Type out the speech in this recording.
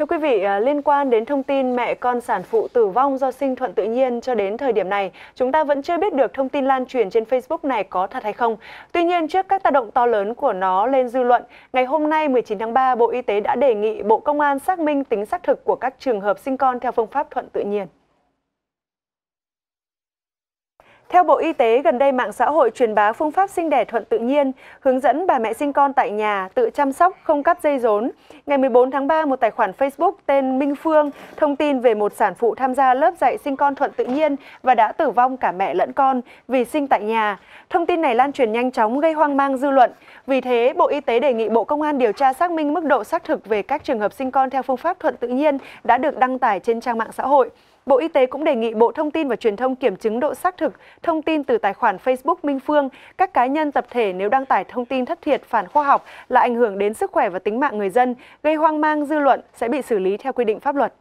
Thưa quý vị, à, liên quan đến thông tin mẹ con sản phụ tử vong do sinh thuận tự nhiên cho đến thời điểm này, chúng ta vẫn chưa biết được thông tin lan truyền trên Facebook này có thật hay không. Tuy nhiên, trước các tác động to lớn của nó lên dư luận, ngày hôm nay 19 tháng 3, Bộ Y tế đã đề nghị Bộ Công an xác minh tính xác thực của các trường hợp sinh con theo phương pháp thuận tự nhiên. Theo Bộ Y tế, gần đây mạng xã hội truyền bá phương pháp sinh đẻ thuận tự nhiên, hướng dẫn bà mẹ sinh con tại nhà, tự chăm sóc, không cắt dây rốn. Ngày 14 tháng 3, một tài khoản Facebook tên Minh Phương thông tin về một sản phụ tham gia lớp dạy sinh con thuận tự nhiên và đã tử vong cả mẹ lẫn con vì sinh tại nhà. Thông tin này lan truyền nhanh chóng gây hoang mang dư luận. Vì thế, Bộ Y tế đề nghị Bộ Công an điều tra xác minh mức độ xác thực về các trường hợp sinh con theo phương pháp thuận tự nhiên đã được đăng tải trên trang mạng xã hội. Bộ Y tế cũng đề nghị Bộ Thông tin và Truyền thông kiểm chứng độ xác thực thông tin từ tài khoản Facebook Minh Phương, các cá nhân tập thể nếu đăng tải thông tin thất thiệt phản khoa học là ảnh hưởng đến sức khỏe và tính mạng người dân, gây hoang mang dư luận sẽ bị xử lý theo quy định pháp luật.